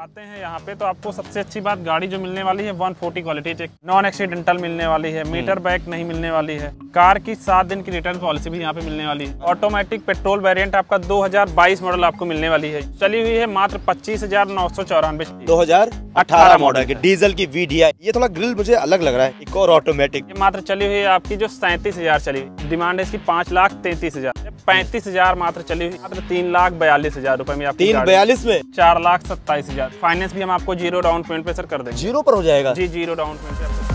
आते हैं यहाँ पे तो आपको सबसे अच्छी बात गाड़ी जो मिलने वाली है 140 क्वालिटी चेक नॉन एक्सीडेंटल मिलने वाली है मीटर हम्म। बैक नहीं मिलने वाली है कार की सात दिन की रिटर्न पॉलिसी भी यहाँ पे मिलने वाली है ऑटोमेटिक पेट्रोल वेरिएंट आपका 2022 मॉडल आपको मिलने वाली है चली हुई है मात्र पच्चीस हजार नौ सौ चौरानवे दो हजार अठारह मॉडल के डीजल की वी ये थोड़ा ग्रिल मुझे अलग लग रहा है एक और ऑटोमेटिक मात्र चली हुई है आपकी जो सैंतीस हजार चली हुई डिमांड है इसकी पाँच लाख तैतीस हजार पैंतीस हजार मात्र चली हुई मात्र तीन लाख बयालीस हजार रूपए में तीन बयालीस में चार लाख सत्ताईस हजार फाइनेंस भी हम आपको जीरो डाउन पेमेंट पे सर कर दे जीरो पर हो जाएगा जी zero down payment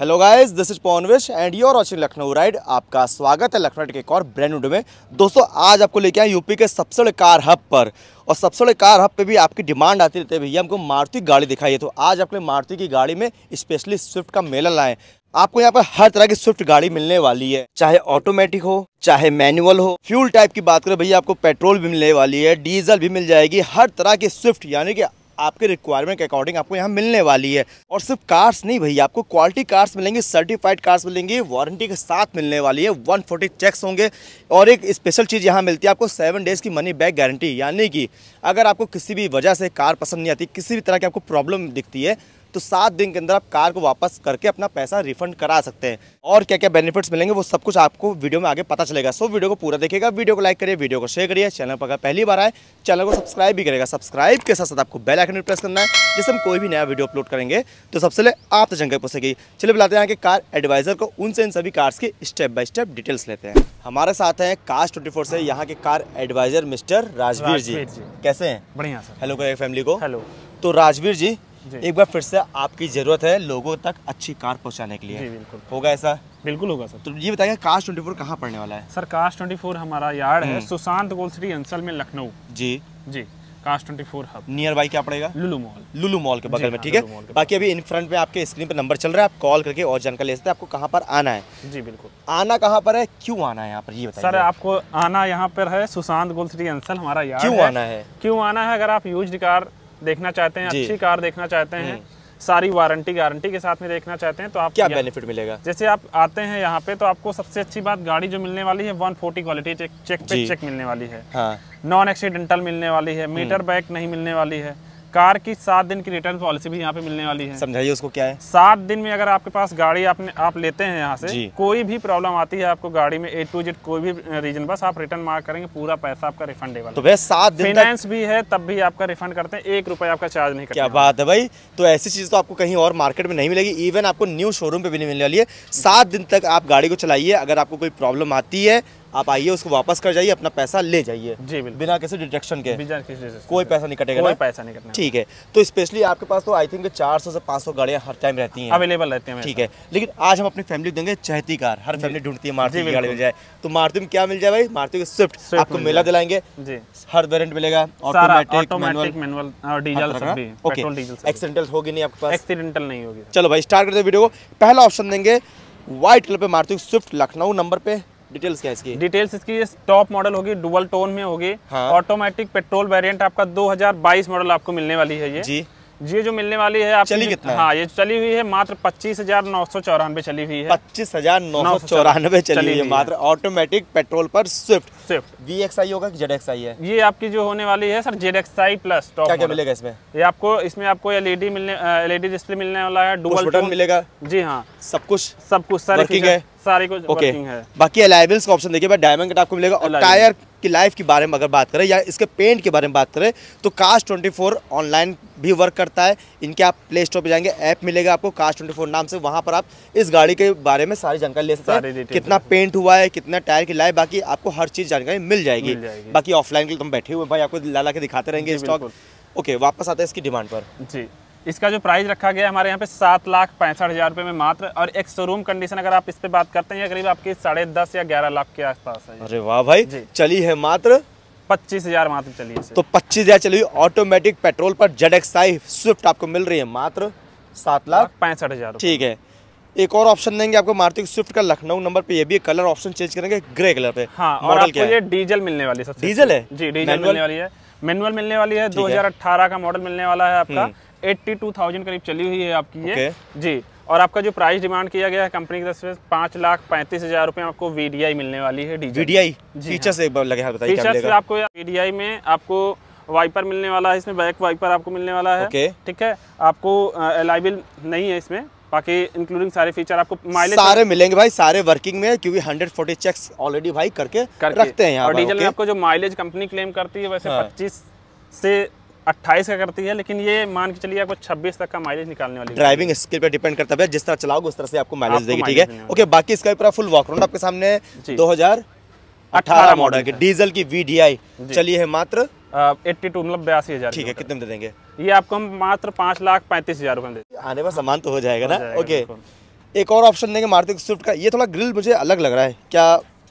hello guys this is पॉनविश and you are watching Lucknow ride आपका स्वागत है लखनऊ के एक और ब्रांड न्यू में दोस्तों आज आपको लेके आए यूपी के सबसे बड़े कार हब पर और सबसे बड़े कार हब पे भी आपकी डिमांड आती रहती है भैया हमको मारुति गाड़ी दिखाई है तो आज आपके मारुति की गाड़ी में स्पेशली स्विफ्ट का मेला लाए आपको यहाँ पर हर तरह की स्विफ्ट गाड़ी मिलने वाली है चाहे ऑटोमेटिक हो चाहे मैनुअल हो फ्यूल टाइप की बात करें भैया आपको पेट्रोल भी मिलने वाली है डीजल भी मिल जाएगी हर तरह की स्विफ्ट यानी कि आपके रिक्वायरमेंट के अकॉर्डिंग आपको यहाँ मिलने वाली है और सिर्फ कार्स नहीं भैया आपको क्वालिटी कार्स मिलेंगी सर्टिफाइड कार्स मिलेंगी वारंटी के साथ मिलने वाली है वन चेक्स होंगे और एक स्पेशल चीज़ यहाँ मिलती है आपको सेवन डेज़ की मनी बैक गारंटी यानी कि अगर आपको किसी भी वजह से कार पसंद नहीं आती किसी भी तरह की आपको प्रॉब्लम दिखती है तो सात दिन के अंदर आप कार को वापस करके अपना पैसा रिफंड करा सकते हैं और क्या क्या बेनिफिट्स मिलेंगे वो सब कुछ आपको वीडियो में आगे पता चलेगा सो वीडियो को पूरा देखेगा वीडियो को लाइक करिए वीडियो को शेयर करिए चैनल पर पहली बार आए चैनल को सब्सक्राइब भी करेगा सब्सक्राइब के साथ साथ आपको बेल आइकन प्रेस करना है जिससे हम कोई भी नया वीडियो अपलोड करेंगे तो सबसे पहले आप तो जंगल पहुँचेगी चलिए बुलाते हैं कि कार एडवाइजर को उनसे इन सभी कार्स की स्टेप बाय स्टेप डिटेल्स लेते हैं हमारे साथ हैं कार्स ट्वेंटी से यहाँ के car adviser mister Rajveer ji कैसे हैं बढ़िया सर हेलो करेगा फैमिली को हेलो तो राजवीर जी एक बार फिर से आपकी ज़रूरत है लोगों तक अच्छी कार पहुंचाने के लिए बिल्कुल होगा ऐसा बिल्कुल होगा सर तो ये बताइए कास्ट ट्वेंटी फोर कहाँ पड़ने वाला है सर कास्ट ट्वेंटी फोर हमारा यार्ड है हम्म। सुशांत गोल सिटी अंसल में लखनऊ जी जी twenty four hub nearby क्या पड़ेगा लुलू मॉल लुलू मॉल के बगल में हाँ, ठीक है बाकी अभी इन फ्रंट में आपके स्क्रीन पर नंबर चल रहा है आप कॉल करके और जानकारी ले सकते हैं आपको कहाँ पर आना है जी बिल्कुल आना कहाँ पर है क्यों आना है यहाँ पर ये बताइए सर आपको आना यहाँ पर है सुशांत गोल सिटी अंसल हमारा यार क्यों आना है क्यों आना है अगर आप यूज कार देखना चाहते हैं अच्छी कार देखना चाहते हैं हम्म। सारी वारंटी गारंटी के साथ में देखना चाहते हैं तो आप क्या बेनिफिट मिलेगा जैसे आप आते हैं यहाँ पे तो आपको सबसे अच्छी बात गाड़ी जो मिलने वाली है 140 क्वालिटी चेक चेक पे चेक मिलने वाली है हाँ। नॉन एक्सीडेंटल मिलने वाली है मीटर हम्म। बैक नहीं मिलने वाली है कार की सात दिन की रिटर्न पॉलिसी भी यहाँ पे मिलने वाली है समझाइए उसको क्या है सात दिन में अगर आपके पास गाड़ी आपने आप लेते हैं यहाँ से कोई भी प्रॉब्लम आती है आपको गाड़ी में ए टू जेड कोई भी रीजन बस आप रिटर्न मार्क करेंगे पूरा पैसा आपका रिफंडेबल तो सात दिन फाइनेंस भी है तब भी आपका रिफंड करते हैं एक रुपए आपका चार्ज नहीं क्या बात है भाई तो ऐसी चीज तो आपको कहीं और मार्केट में नहीं मिलेगी इवन आपको न्यू शोरूम पे भी नहीं मिलने वाली है सात दिन तक आप गाड़ी को चलाइए अगर आपको कोई प्रॉब्लम आती है आप आइए उसको वापस कर जाइए अपना पैसा ले जाइए जी बिना किसी डिटेक्शन के कोई पैसा नहीं कटेगा कोई पैसा नहीं कटेगा ठीक है तो स्पेशली आपके पास तो आई थिंक चार सौ से पाँच सौ गाड़ियाँ हर टाइम रहती हैं अवेलेबल रहती हैं ठीक है लेकिन आज हम अपनी फैमिली देंगे चहती कार हर फैमिली ढूंढती है मारती की गाड़ी मिल जाए तो मारती में क्या मिल जाए भाई मारती की स्विफ्ट आपको मेला दिलाएंगे हर वेरियंट मिलेगा automatic manual diesel okay accidental होगी नहीं आपके पास एक्सीडेंटल नहीं होगी चलो भाई स्टार्ट करते वीडियो को पहला ऑप्शन देंगे व्हाइट कलर पे मारती स्विफ्ट लखनऊ नंबर पे डिटेल्स क्या इसकी डिटेल्स इसकी टॉप मॉडल होगी डुबल टोन में होगी ऑटोमेटिक पेट्रोल वेरिएंट आपका 2022 मॉडल आपको मिलने वाली है ये जी ये जो मिलने वाली है चली कितना हाँ ये चली हुई है मात्र पच्चीस हजार नौ सौ चौरानवे चली हुई है पच्चीस हजार नौ सौ चौरानवे चली, चली हुई है मात्र ऑटोमेटिक पेट्रोल पर Swift Swift V X I होगा जेड एक्स आई है ये आपकी जो होने वाली है sir Z X I plus क्या क्या मिलेगा इसमें ये आपको इसमें आपको एलईडी e मिलने एलईडी डिस्प्ले e मिलने वाला है डुबल बटन मिलेगा जी हाँ सब कुछ सब कुछ सर है सारी कुछ ओके बाकी अलाइबल्स का ऑप्शन देखिए डायमंड कट आपको मिलेगा और टायर की लाइफ के बारे में अगर बात करें या इसके पेंट के बारे में बात करें तो कास्ट ट्वेंटी फोर ऑनलाइन भी वर्क करता है इनके आप प्ले स्टोर पर जाएंगे ऐप मिलेगा आपको कास्ट ट्वेंटी फोर नाम से वहाँ पर आप इस गाड़ी के बारे में सारी जानकारी ले सकते हैं कितना पेंट हुआ है कितना टायर की लाइफ बाकी आपको हर चीज़ जानकारी मिल जाएगी बाकी ऑफलाइन के लिए तुम तो बैठे हुए भाई आपको ला के दिखाते रहेंगे स्टॉक ओके वापस आते हैं इसकी डिमांड पर जी इसका जो प्राइस रखा गया हमारे यहाँ पे सात लाख पैंसठ हज़ार रुपये में मात्र और एक शोरूम कंडीशन अगर आप इस पे बात करते हैं करीब आपकी साढ़े दस या ग्यारह लाख के आसपास है अरे वाह भाई चली है मात्र पच्चीस हजार मात्र चली है तो पच्चीस हजार चली ऑटोमेटिक पेट्रोल पर जेड एक्स स्विफ्ट आपको मिल रही है मात्र सात लाख पैंसठ हजार ठीक है एक और ऑप्शन देंगे आपको मारुति स्विफ्ट का लखनऊ नंबर पे ये भी कलर ऑप्शन चेंज करेंगे ग्रे कलर पे हाँ, और आपको ये डीजल मिलने वाली है डीजल है जी डीजल मिलने वाली है मैनुअल मिलने वाली है 2018 का मॉडल मिलने वाला है आपका हम्म। एट्टी टू थाउजेंड करीब चली हुई है आपकी ये okay. जी और आपका जो प्राइस डिमांड किया गया है कंपनी की तरफ से पाँच लाख पैंतीस हजार रुपये आपको वीडीआई मिलने वाली है वीडीआई फीचर्स हाँ। एक बार लगे हाथ बताइए फीचर्स आपको वीडीआई में आपको वाइपर मिलने वाला है इसमें बैक वाइपर आपको मिलने वाला है ठीक है आपको अलाइबल नहीं है इसमें बाकी इंक्लूडिंग सारे फीचर आपको माइलेज सारे मिलेंगे भाई सारे वर्किंग में क्योंकि 140 चेक्स ऑलरेडी भाई करके, करके रखते हैं और डीजल में आपको जो माइलेज कंपनी क्लेम करती है वैसे हाँ। 25 से अट्ठाईस का करती है लेकिन ये मान के चलिए आपको छब्बीस तक का माइलेज निकालने वाली ड्राइविंग स्किल पे डिपेंड करता है जिस तरह चलाओगे उस तरह से आपको माइलेज देगी ठीक है ओके बाकी इसका पूरा फुल वॉक आपके सामने दो अठारह मॉडल की डीजल की वी डी आई चलिए है मात्र एट्टी टू मतलब बयासी हजार ठीक है कितने में दे देंगे ये आपको हम मात्र पाँच लाख पैंतीस हजार दे आने में सामान तो हो जाएगा ना ओके एक और ऑप्शन देंगे मारुति स्विफ्ट का ये थोड़ा ग्रिल मुझे अलग लग रहा है क्या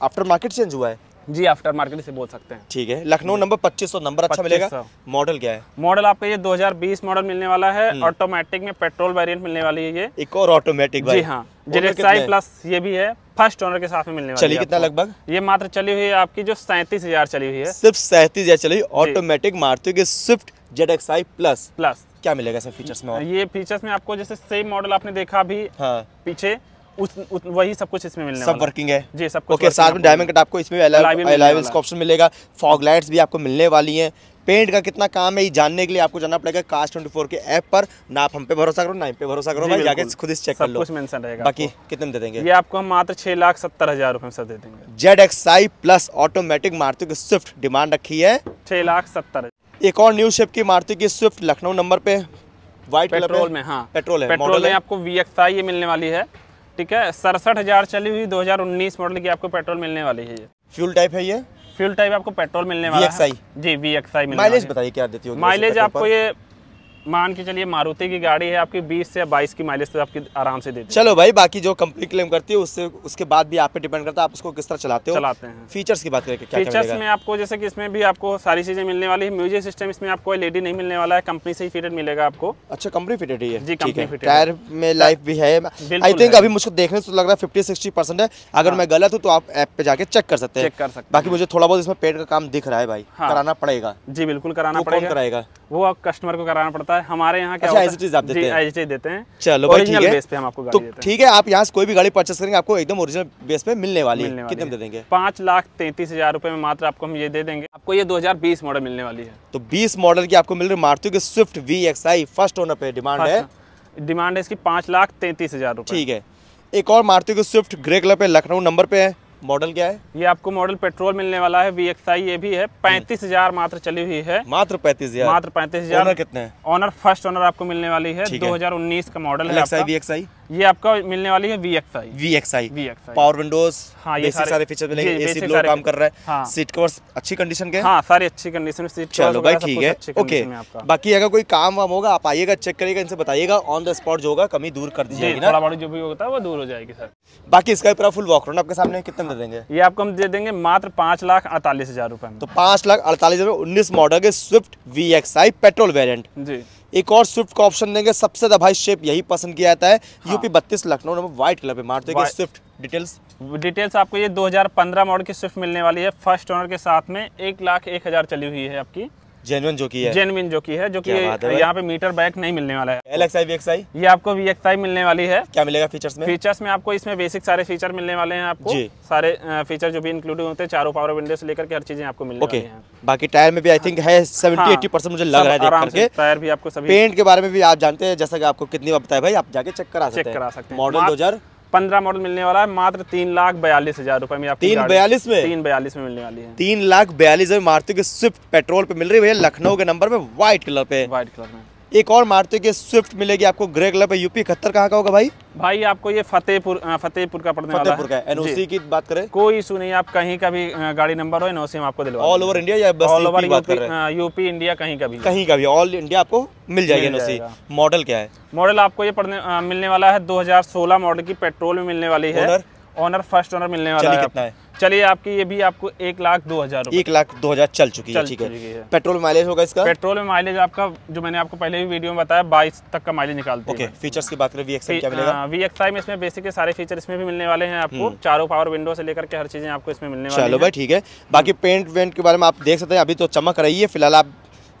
आफ्टर मार्केट चेंज हुआ है जी आफ्टर मार्केट से बोल सकते हैं ठीक है लखनऊ नंबर पच्चीस नंबर अच्छा मिलेगा मॉडल क्या है मॉडल आपका ये 2020 मॉडल मिलने वाला है ऑटोमेटिक हम्म। में पेट्रोल वेरिएंट मिलने वाली है ये एक और ऑटोमेटिक जी हाँ जेडेक्सआई प्लस ये भी है फर्स्ट ओनर के साथ में मिलने चली कितना लगभग ये मात्र चली हुई है आपकी जो सैंतीस हजार चली हुई है सिर्फ सैंतीस हजार चली ऑटोमेटिक मारती है स्विफ्ट जेड प्लस प्लस क्या मिलेगा सर फीचर्स में ये फीचर्स में आपको जैसे सेम मॉडल आपने देखा अभी हाँ। पीछे उस, उस वही सब कुछ इसमें मिलने सब वर्किंग है जी सब कुछ ओके साथ में डायमंड कट आपको इसमें ऑप्शन मिलेगा फॉग लाइट्स भी आपको मिलने वाली हैं पेंट का कितना काम है ये जानने के लिए आपको जाना पड़ेगा कास्ट ट्वेंटी फोर के ऐप पर ना आप हम पे भरोसा करो ना हम पे भरोसा करो भाई जाके खुद इस चेक कर लो कुछ मेंशन रहेगा बाकी कितने दे देंगे ये आपको हम मात्र छह लाख सत्तर हजार रुपये सर दे देंगे Z X I plus automatic Maruti की स्विफ्ट डिमांड रखी है छह लाख सत्तर एक और न्यू शिप की मारती की स्विफ्ट लखनऊ नंबर पे व्हाइट पेट्रोल में हाँ पेट्रोल है पेट्रोल में आपको वी एक्स आई ये मिलने वाली है ठीक है सड़सठ हज़ार चली हुई 2019 मॉडल की आपको पेट्रोल मिलने वाली है ये फ्यूल टाइप है ये फ्यूल टाइप आपको पेट्रोल मिलने वाला है जी वी एक्स आई माइलेज बताइए क्या देती है माइलेज आपको ये मान के चलिए मारुति की गाड़ी है आपकी 20 से 22 की माइलेज तक आपकी आराम से देती है चलो भाई बाकी जो कंपनी क्लेम करती है उससे उसके बाद भी आप पे डिपेंड करता है आप उसको किस तरह चलाते हो चलाते हैं फीचर्स की बात करें क्या फीचर्स में आपको जैसे कि इसमें भी आपको सारी चीज़ें मिलने वाली है म्यूजिक सिस्टम इसमें आपको एल e नहीं मिलने वाला है कंपनी से ही फिटेड मिलेगा आपको अच्छा कंपनी फिटेड है जी कंपनी फिटेड टायर में लाइफ भी है आई थिंक अभी मुझको देखने से तो लग रहा है फिफ्टी सिक्सटी है अगर हाँ। मैं गलत हूँ तो आप ऐप पे जाके चेक कर सकते हैं बाकी मुझे थोड़ा बहुत इसमें पेट का काम दिख रहा है भाई हाँ। कराना पड़ेगा जी बिल्कुल कराना पड़ेगा वो वो कस्टमर को कराना पड़ता है होता है हमारे यहाँ क्या अच्छा, आप देते हैं देते हैं चलो भाई ठीक है बेस पे हम आपको तो ठीक है आप यहाँ से कोई भी गाड़ी परचेस करेंगे आपको एकदम ओरिजिनल बेस पे मिलने वाली है कितने दे देंगे पाँच लाख तैतीस हजार रुपए में मात्र आपको हम ये दे देंगे आपको ये दो मॉडल मिलने वाली है तो बीस मॉडल की आपको मिल रही मारुति की Swift V X I first owner पे डिमांड है डिमांड अच्छा, है इसकी पाँच लाख तैतीस हजार ठीक है एक और मारती की स्विफ्ट ग्रे कलर पे लखनऊ नंबर पे है मॉडल क्या है ये आपको मॉडल पेट्रोल मिलने वाला है वी ये भी है पैंतीस हजार मात्र चली हुई है मात्र पैंतीस हजार मात्र पैंतीस हजार कितने ऑनर फर्स्ट ऑनर आपको मिलने वाली है दो हजार उन्नीस का मॉडल है ये आपका मिलने वाली है V X I V power windows हाँ ये सारे, सारे फीचर मिलेंगे एसी ग्लो काम कर रहा है हाँ। सीट कवर्स अच्छी कंडीशन के हाँ सारी अच्छी कंडीशन में सीट चलो भाई ठीक है ओके बाकी अगर कोई काम वाम होगा आप आइएगा चेक करिएगा इनसे बताइएगा ऑन द स्पॉट जो होगा कमी दूर कर दीजिएगी ना जो भी होता है वो दूर हो जाएगी सर बाकी इसका पूरा फुल वॉक आपके सामने कितने दे देंगे ये आपको हम दे देंगे मात्र पांच लाख अड़तालीस हजार रुपए तो पांच लाख अड़तालीस हजार उन्नीस मॉडल के स्विफ्ट वी पेट्रोल वेरियंट जी एक और स्विफ्ट का ऑप्शन देंगे सबसे ज्यादा भाई शेप यही पसंद किया जाता है हाँ। यूपी बत्तीस लखनऊ नंबर व्हाइट कलर पे मारते हैं स्विफ्ट डिटेल्स डिटेल्स आपको ये 2015 मॉडल की स्विफ्ट मिलने वाली है फर्स्ट ओनर के साथ में एक लाख एक हज़ार चली हुई है आपकी जेनुअन जो की है जेनविन जो की है जो की यहाँ पे मीटर बैक नहीं मिलने वाला है L X I V X I ये आपको वी एक्स आई मिलने वाली है क्या मिलेगा फीचर्स में फीचर्स में आपको इसमें बेसिक सारे फीचर मिलने वाले हैं आपको जी सारे फीचर जो भी इंक्लूडिंग होते हैं चारों पावर विंडो से लेकर के हर चीजें आपको मिलने okay. बाकी टायर में भी आई थिंक हाँ। है सेवेंटी एटी परसेंट मुझे लग रहा है टायर भी आपको पेंट के बारे में भी आप जानते हैं जैसा कि आपको कितनी बार बताया भाई आप जाके चेक करा सकते हैं मॉडल दो हजार पंद्रह मॉडल मिलने वाला है मात्र तीन लाख बयालीस हजार रुपए में तीन बयालीस में तीन बयालीस में मिलने वाली है तीन लाख बयालीस हजार मारुति की स्विफ्ट पेट्रोल पे मिल रही है भैया लखनऊ के नंबर में व्हाइट कलर पे व्हाइट कलर में एक और मारुति की स्विफ्ट मिलेगी आपको ग्रे कलर पे यूपी इकहत्तर कहाँ का होगा भाई भाई आपको ये फतेहपुर हाँ, फतेहपुर का पड़ने फतेहपुर का एनओसी की बात करें कोई इशू नहीं आप कहीं का भी हाँ, गाड़ी नंबर हो एनओसी हम आपको दिलवा ऑल ओवर इंडिया या बस यूपी इंडिया हाँ, कहीं का भी कहीं का भी ऑल इंडिया आपको मिल जाएगी एनओसी मॉडल क्या है मॉडल आपको ये पढ़ने मिलने वाला है दो मॉडल की पेट्रोल में मिलने वाली है ऑनर फर्स्ट ऑनर मिलने वाला है कितना है चलिए आपकी ये भी आपको एक लाख दो हजार एक लाख दो हजार चल चुकी चल है ठीक है पेट्रोल माइलेज होगा इसका पेट्रोल में माइलेज आपका जो मैंने आपको पहले भी वीडियो में बताया बाईस तक का माइलेज निकालते ओके फीचर्स की बात करें वीएक्सआई क्या मिलेगा वीएक्सआई हाँ, में इसमें बेसिक के सारे फीचर इसमें भी मिलने वाले हैं आपको हम्म। चारों पावर विंडो से लेकर के हर चीजें आपको इसमें मिलने वाले चलो भाई ठीक है बाकी पेंट वेंट के बारे में आप देख सकते हैं अभी तो चमक रही है फिलहाल आप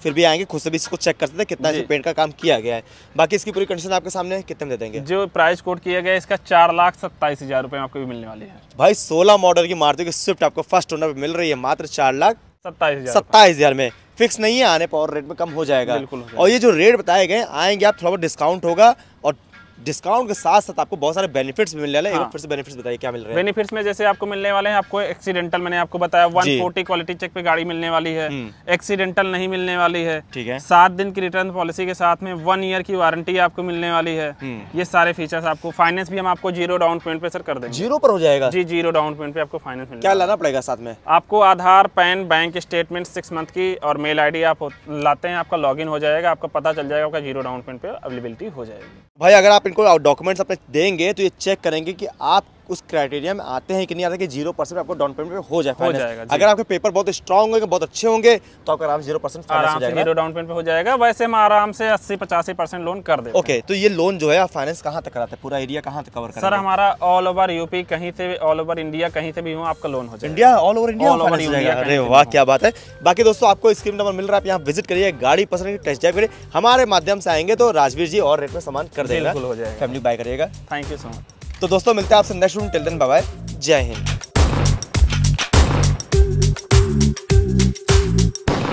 फिर भी आएंगे खुद से भी इसको चेक करते हैं कितना इसमें पेंट का काम किया गया है बाकी इसकी पूरी कंडीशन आपके सामने कितने दे देंगे जो प्राइस कोड किया गया इसका चार लाख सत्ताईस हज़ार रुपये आपको भी मिलने वाली है भाई सोलह मॉडल की मारती की स्विफ्ट आपको फर्स्ट ओनर मिल रही है मात्र चार लाख सत्ताईस सत्ताईस हज़ार में फिक्स नहीं है आने पर और रेट में कम हो जाएगा बिल्कुल और ये जो रेट बताए गए आएंगे आप थोड़ा बहुत डिस्काउंट होगा और डिस्काउंट के साथ साथ आपको बहुत सारे बेनिफिट्स मिलने वाले हैं हाँ। फिर से बेनिफिट्स बताइए क्या मिल रहे हैं बेनिफिट्स में जैसे आपको मिलने वाले हैं आपको एक्सीडेंटल मैंने आपको बताया 140 क्वालिटी चेक पे गाड़ी मिलने वाली है एक्सीडेंटल हम्म। नहीं मिलने वाली है ठीक है सात दिन की रिटर्न पॉलिसी के साथ में वन ईयर की वारंटी आपको मिलने वाली है हम्म। ये सारे फीचर्स आपको फाइनेंस भी हम आपको जीरो डाउन पेमेंट पे सर कर देंगे जीरो पर हो जाएगा जी जीरो डाउन पेमेंट पे आपको फाइनेंस क्या लाना पड़ेगा साथ में आपको Aadhaar PAN bank statement six month की और मेल आई आप लाते हैं आपका लॉग हो जाएगा आपका पता चल जाएगा आपका जीरो डाउन पेमेंट पे अवेलेबिलिटी हो जाएगी भाई अगर आप इनको डॉक्यूमेंट्स अपने देंगे तो ये चेक करेंगे कि आप उस क्राइटेरिया में आते हैं कि नहीं आते कि जीरो परसेंट आपको डाउन पेमेंट पे हो जाए हो जाएगा अगर आपके पेपर बहुत स्ट्रॉन्ग होंगे बहुत अच्छे होंगे तो आपका आराम जीरो परसेंट आराम से जीरो डाउन पेमेंट पे हो जाएगा वैसे हम आराम से अस्सी पचासी परसेंट लोन कर दे ओके तो ये लोन जो है आप फाइनेंस कहाँ तक कराते हैं पूरा एरिया कहाँ तक कवर सर हमारा ऑल ओवर यूपी कहीं से ऑल ओवर इंडिया कहीं से भी हो आपका लोन हो जाए इंडिया ऑल ओवर इंडिया अरे वाह क्या बात है बाकी दोस्तों आपको स्क्रीन नंबर मिल रहा है आप यहाँ विजिट करिए गाड़ी पसंद करिए टेस्ट ड्राइव करिए हमारे माध्यम से आएंगे तो राजवीर जी और रेट में सामान कर देगा फैमिली बाय करिएगा थैंक यू सो मच तो दोस्तों मिलते हैं आपसे नेक्स्ट रूम टेल दिन बाय जय हिंद